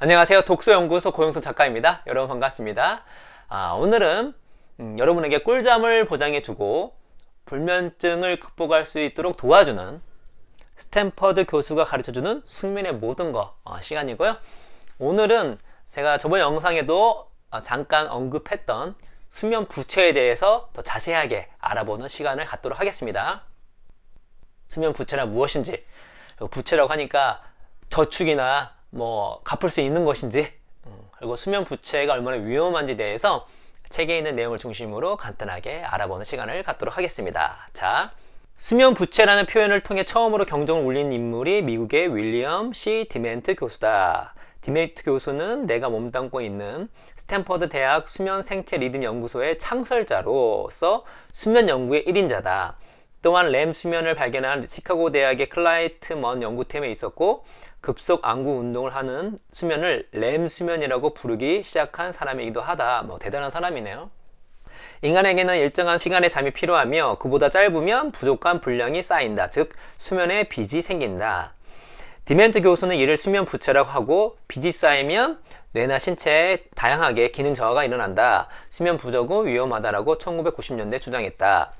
안녕하세요. 독서연구소 고영선 작가입니다. 여러분 반갑습니다. 아, 오늘은 음, 여러분에게 꿀잠을 보장해주고 불면증을 극복할 수 있도록 도와주는 스탠퍼드 교수가 가르쳐주는 숙면의 모든 것 어, 시간이고요. 오늘은 제가 저번 영상에도 어, 잠깐 언급했던 수면 부채에 대해서 더 자세하게 알아보는 시간을 갖도록 하겠습니다. 수면 부채란 무엇인지 부채라고 하니까 저축이나 뭐 갚을 수 있는 것인지 음, 그리고 수면 부채가 얼마나 위험한지 대해서 책에 있는 내용을 중심으로 간단하게 알아보는 시간을 갖도록 하겠습니다. 자, 수면 부채라는 표현을 통해 처음으로 경종을 울린 인물이 미국의 윌리엄 C. 디멘트 교수다. 디멘트 교수는 내가 몸담고 있는 스탠퍼드 대학 수면 생체 리듬 연구소의 창설자로서 수면 연구의 1인자다. 또한 램 수면을 발견한 시카고 대학의 클라이트 먼 연구팀에 있었고 급속 안구 운동을 하는 수면을 램 수면이라고 부르기 시작한 사람이기도 하다. 뭐 대단한 사람이네요. 인간에게는 일정한 시간의 잠이 필요하며 그보다 짧으면 부족한 분량이 쌓인다. 즉 수면에 빚이 생긴다. 디멘트 교수는 이를 수면 부채라고 하고 빚이 쌓이면 뇌나 신체에 다양하게 기능 저하가 일어난다. 수면 부족은 위험하다라고 1990년대 주장했다.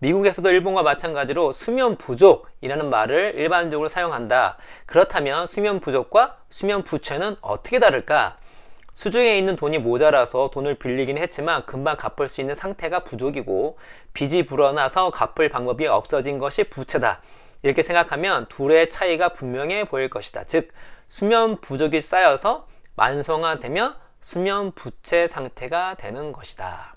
미국에서도 일본과 마찬가지로 수면 부족이라는 말을 일반적으로 사용한다. 그렇다면 수면 부족과 수면 부채는 어떻게 다를까? 수중에 있는 돈이 모자라서 돈을 빌리긴 했지만 금방 갚을 수 있는 상태가 부족이고 빚이 불어나서 갚을 방법이 없어진 것이 부채다. 이렇게 생각하면 둘의 차이가 분명해 보일 것이다. 즉, 수면 부족이 쌓여서 만성화되면 수면 부채 상태가 되는 것이다.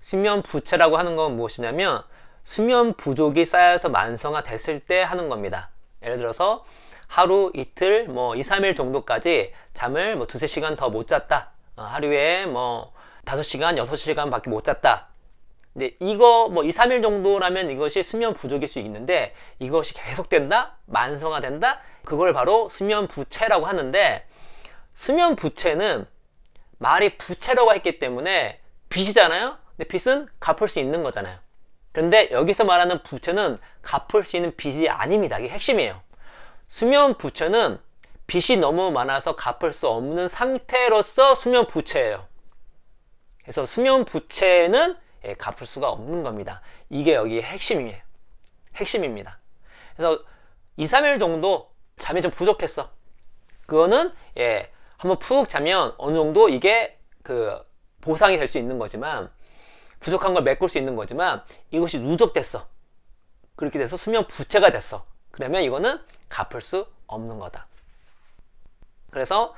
수면 부채라고 하는 건 무엇이냐면 수면 부족이 쌓여서 만성화 됐을 때 하는 겁니다. 예를 들어서 하루 이틀 뭐 2, 3일 정도까지 잠을 뭐 두세 시간 더 못 잤다. 어, 하루에 뭐 5시간, 6시간 밖에 못 잤다. 근데 이거 뭐 2, 3일 정도라면 이것이 수면 부족일 수 있는데 이것이 계속된다? 만성화된다? 그걸 바로 수면 부채라고 하는데 수면 부채는 말이 부채라고 했기 때문에 빚이잖아요? 근데 빚은 갚을 수 있는 거잖아요. 그런데 여기서 말하는 부채는 갚을 수 있는 빚이 아닙니다. 이게 핵심이에요. 수면 부채는 빚이 너무 많아서 갚을 수 없는 상태로서 수면 부채예요. 그래서 수면 부채는 예, 갚을 수가 없는 겁니다. 이게 여기 핵심이에요. 핵심입니다. 그래서 2, 3일 정도 잠이 좀 부족했어. 그거는 예, 한번 푹 자면 어느 정도 이게 그 보상이 될 수 있는 거지만 부족한 걸 메꿀 수 있는 거지만 이것이 누적됐어. 그렇게 돼서 수면 부채가 됐어. 그러면 이거는 갚을 수 없는 거다. 그래서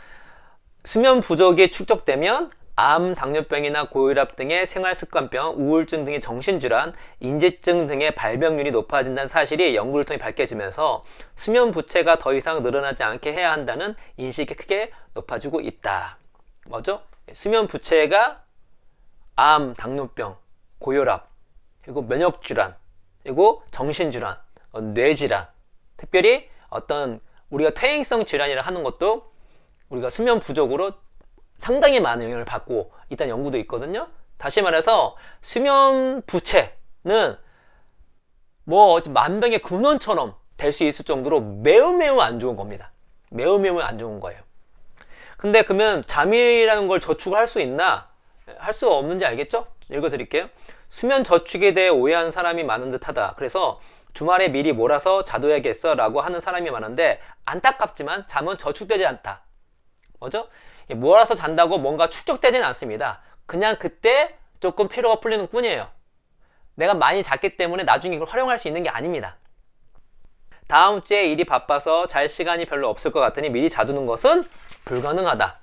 수면 부족이 축적되면 암, 당뇨병이나 고혈압 등의 생활습관병, 우울증 등의 정신질환, 인지증 등의 발병률이 높아진다는 사실이 연구를 통해 밝혀지면서 수면 부채가 더 이상 늘어나지 않게 해야 한다는 인식이 크게 높아지고 있다. 뭐죠? 수면 부채가 암, 당뇨병, 고혈압, 그리고 면역질환, 그리고 정신질환, 어, 뇌질환, 특별히 어떤 우리가 퇴행성 질환이라 하는 것도 우리가 수면 부족으로 상당히 많은 영향을 받고 있다는 연구도 있거든요. 다시 말해서 수면 부채는 뭐 만병의 근원처럼 될 수 있을 정도로 매우 매우 안 좋은 겁니다. 매우 매우 안 좋은 거예요. 근데 그러면 잠이라는 걸 저축할 수 있나? 할수 없는지 알겠죠? 읽어드릴게요. 수면 저축에 대해 오해한 사람이 많은 듯하다. 그래서 주말에 미리 몰아서 자둬야겠어 라고 하는 사람이 많은데 안타깝지만 잠은 저축되지 않다. 뭐죠? 몰아서 잔다고 뭔가 축적되진 않습니다. 그냥 그때 조금 피로가 풀리는 뿐이에요. 내가 많이 잤기 때문에 나중에 이걸 활용할 수 있는 게 아닙니다. 다음 주에 일이 바빠서 잘 시간이 별로 없을 것 같으니 미리 자두는 것은 불가능하다.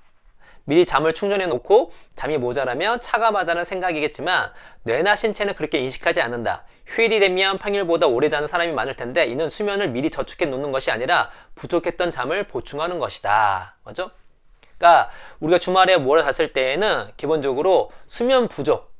미리 잠을 충전해 놓고 잠이 모자라면 차가 맞아는 생각이겠지만 뇌나 신체는 그렇게 인식하지 않는다. 휴일이 되면 평일보다 오래 자는 사람이 많을 텐데 이는 수면을 미리 저축해 놓는 것이 아니라 부족했던 잠을 보충하는 것이다. 맞죠? 그러니까 우리가 주말에 몰아잤을 때에는 기본적으로 수면 부족,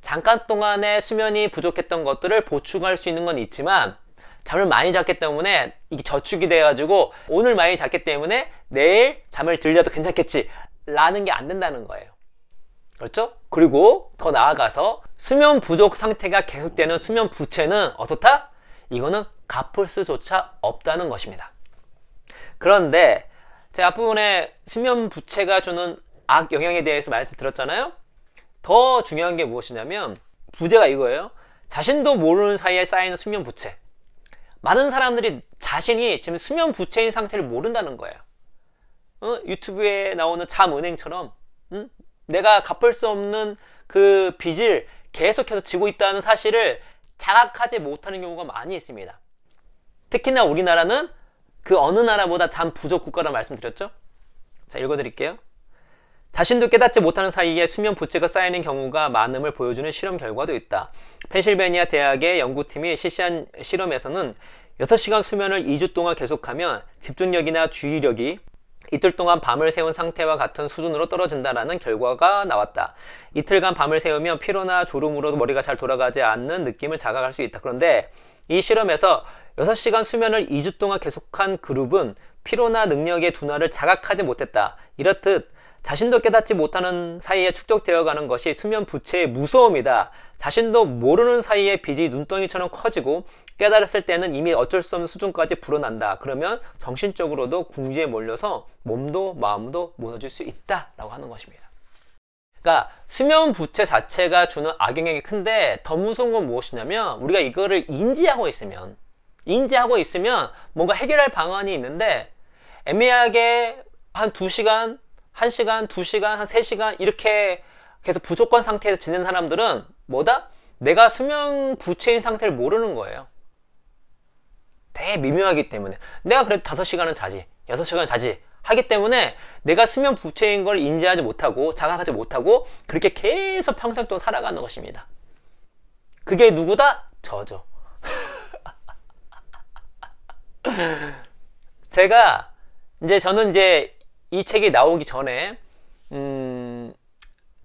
잠깐 동안의 수면이 부족했던 것들을 보충할 수 있는 건 있지만 잠을 많이 잤기 때문에 이게 저축이 돼가지고 오늘 많이 잤기 때문에 내일 잠을 들려도 괜찮겠지 라는 게 안 된다는 거예요. 그렇죠? 그리고 더 나아가서 수면 부족 상태가 계속되는 수면 부채는 어떻다? 이거는 갚을 수조차 없다는 것입니다. 그런데 제 앞부분에 수면 부채가 주는 악영향에 대해서 말씀드렸잖아요. 더 중요한 게 무엇이냐면 부제가 이거예요. 자신도 모르는 사이에 쌓이는 수면 부채. 많은 사람들이 자신이 지금 수면 부채인 상태를 모른다는 거예요. 어? 유튜브에 나오는 잠은행처럼 응? 내가 갚을 수 없는 그 빚을 계속해서 지고 있다는 사실을 자각하지 못하는 경우가 많이 있습니다. 특히나 우리나라는 그 어느 나라보다 잠 부족 국가라 말씀드렸죠? 자, 읽어드릴게요. 자신도 깨닫지 못하는 사이에 수면 부채가 쌓이는 경우가 많음을 보여주는 실험 결과도 있다. 펜실베니아 대학의 연구팀이 실시한 실험에서는 6시간 수면을 2주 동안 계속하면 집중력이나 주의력이 이틀 동안 밤을 새운 상태와 같은 수준으로 떨어진다라는 결과가 나왔다. 이틀간 밤을 새우면 피로나 졸음으로 머리가 잘 돌아가지 않는 느낌을 자각할 수 있다. 그런데 이 실험에서 6시간 수면을 2주 동안 계속한 그룹은 피로나 능력의 둔화를 자각하지 못했다. 이렇듯 자신도 깨닫지 못하는 사이에 축적되어 가는 것이 수면 부채의 무서움이다. 자신도 모르는 사이에 빚이 눈덩이처럼 커지고 깨달았을 때는 이미 어쩔 수 없는 수준까지 불어난다. 그러면 정신적으로도 궁지에 몰려서 몸도 마음도 무너질 수 있다라고 하는 것입니다. 그러니까 수면 부채 자체가 주는 악영향이 큰데 더 무서운 건 무엇이냐면 우리가 이거를 인지하고 있으면 인지하고 있으면 뭔가 해결할 방안이 있는데 애매하게 한 2시간, 1시간, 2시간, 한 3시간 이렇게 계속 부족한 상태에서 지낸 사람들은 뭐다? 내가 수면 부채인 상태를 모르는 거예요. 되게 미묘하기 때문에 내가 그래도 5시간은 자지 6시간은 자지 하기 때문에 내가 수면 부채인 걸 인지하지 못하고 자각하지 못하고 그렇게 계속 평생 동안 살아가는 것입니다 그게 누구다? 저죠 제가 이제 저는 이제 이 책이 나오기 전에 음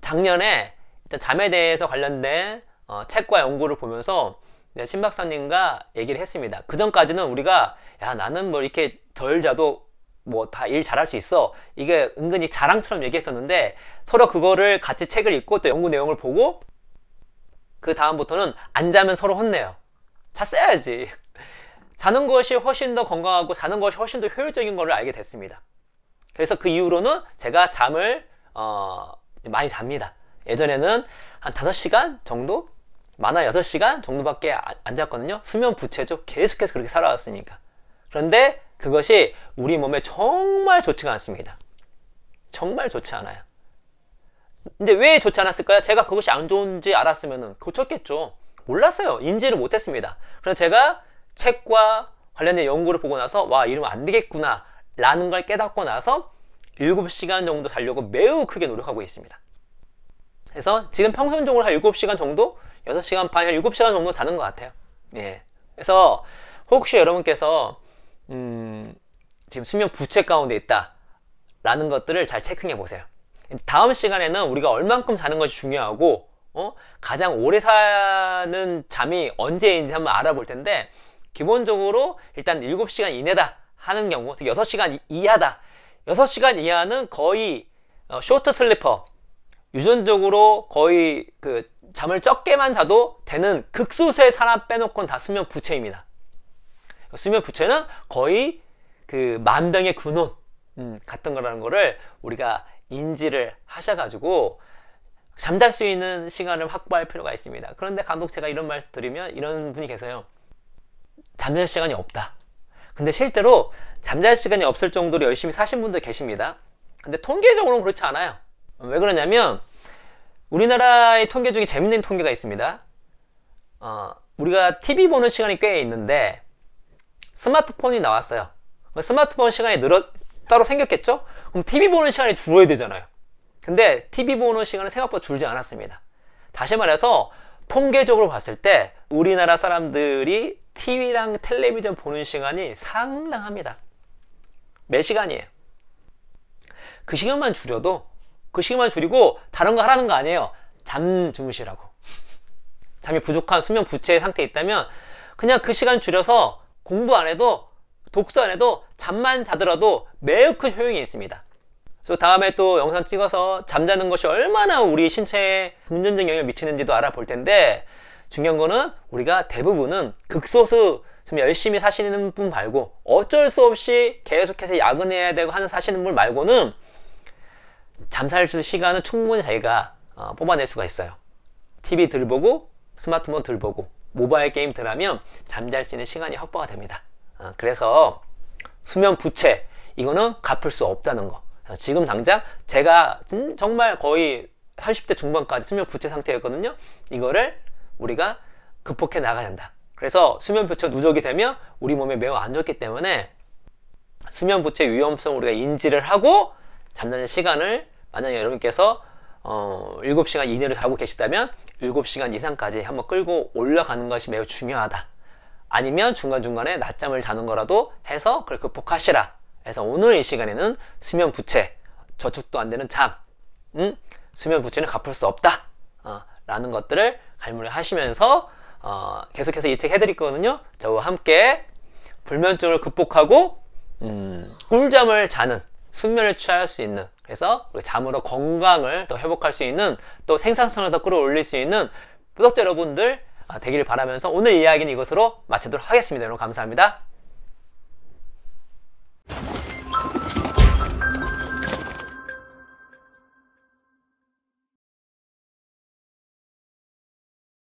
작년에 잠에 대해서 관련된 어 책과 연구를 보면서 네, 신 박사님과 얘기를 했습니다. 그 전까지는 우리가 야 나는 뭐 이렇게 덜 자도 뭐 다 일 잘할 수 있어 이게 은근히 자랑처럼 얘기했었는데 서로 그거를 같이 책을 읽고 또 연구 내용을 보고 그 다음부터는 안 자면 서로 혼내요. 잤어야지. 자는 것이 훨씬 더 건강하고 자는 것이 훨씬 더 효율적인 것을 알게 됐습니다. 그래서 그 이후로는 제가 잠을 어, 많이 잡니다. 예전에는 한 5시간 정도 만화 6시간 정도밖에 안 잤거든요. 수면 부채죠. 계속해서 그렇게 살아왔으니까. 그런데 그것이 우리 몸에 정말 좋지가 않습니다. 정말 좋지 않아요. 근데 왜 좋지 않았을까요? 제가 그것이 안 좋은지 알았으면 고쳤겠죠. 몰랐어요. 인지를 못했습니다. 그래서 제가 책과 관련된 연구를 보고 나서 와 이러면 안 되겠구나 라는 걸 깨닫고 나서 7시간 정도 자려고 매우 크게 노력하고 있습니다. 그래서 지금 평균적으로 한 7시간 정도 6시간 반이나 7시간 정도 자는 것 같아요. 예. 그래서 혹시 여러분께서 음, 지금 수면 부채 가운데 있다 라는 것들을 잘 체크해 보세요. 다음 시간에는 우리가 얼만큼 자는 것이 중요하고 어? 가장 오래 사는 잠이 언제인지 한번 알아볼 텐데 기본적으로 일단 7시간 이내다 하는 경우 6시간 이하다 6시간 이하는 거의 어, 쇼트 슬리퍼 유전적으로 거의 그 잠을 적게만 자도 되는 극소수의 사람 빼놓고는 다 수면 부채입니다. 그러니까 수면 부채는 거의 그 만병의 근원 음, 같은 거라는 거를 우리가 인지를 하셔가지고 잠잘 수 있는 시간을 확보할 필요가 있습니다. 그런데 감독 제가 이런 말씀 드리면 이런 분이 계세요. 잠잘 시간이 없다. 근데 실제로 잠잘 시간이 없을 정도로 열심히 사신 분들 계십니다. 근데 통계적으로는 그렇지 않아요. 왜 그러냐면 우리나라의 통계 중에 재밌는 통계가 있습니다. 어, 우리가 TV 보는 시간이 꽤 있는데 스마트폰이 나왔어요. 스마트폰 시간이 늘어 따로 생겼겠죠? 그럼 TV 보는 시간이 줄어야 되잖아요. 근데 TV 보는 시간은 생각보다 줄지 않았습니다. 다시 말해서 통계적으로 봤을 때 우리나라 사람들이 TV랑 텔레비전 보는 시간이 상당합니다. 몇 시간이에요? 그 시간만 줄여도 그 시간만 줄이고 다른 거 하라는 거 아니에요. 잠 주무시라고. 잠이 부족한 수면 부채 상태에 있다면 그냥 그 시간 줄여서 공부 안 해도 독서 안 해도 잠만 자더라도 매우 큰 효용이 있습니다. 그래서 다음에 또 영상 찍어서 잠자는 것이 얼마나 우리 신체에 금전적 영향을 미치는지도 알아볼 텐데 중요한 거는 우리가 대부분은 극소수 좀 열심히 사시는 분 말고 어쩔 수 없이 계속해서 야근해야 되고 하는 사시는 분 말고는 잠잘 수 시간은 충분히 자기가 어, 뽑아낼 수가 있어요. TV 들 보고 스마트폰 들 보고 모바일 게임 들 하면 잠잘 수 있는 시간이 확보가 됩니다. 어, 그래서 수면 부채 이거는 갚을 수 없다는 거. 어, 지금 당장 제가 정말 거의 30대 중반까지 수면 부채 상태였거든요. 이거를 우리가 극복해 나가야 된다 그래서 수면 부채 누적이 되면 우리 몸에 매우 안 좋기 때문에 수면 부채 위험성 우리가 인지를 하고 잠자는 시간을 만약에 여러분께서 어, 7시간 이내로 자고 계시다면 7시간 이상까지 한번 끌고 올라가는 것이 매우 중요하다. 아니면 중간중간에 낮잠을 자는 거라도 해서 그걸 극복하시라. 그래서 오늘 이 시간에는 수면 부채, 저축도 안 되는 잠, 음? 수면 부채는 갚을 수 없다. 어, 라는 것들을 갈무를 하시면서 어, 계속해서 이 책 해드릴 거거든요. 저와 함께 불면증을 극복하고 음, 꿀잠을 자는 순면을 취할 수 있는 그래서 우리 잠으로 건강을 더 회복할 수 있는 또 생산성을 더 끌어올릴 수 있는 구독자 여러분들 아, 되기를 바라면서 오늘 이야기는 이것으로 마치도록 하겠습니다. 여러분 감사합니다.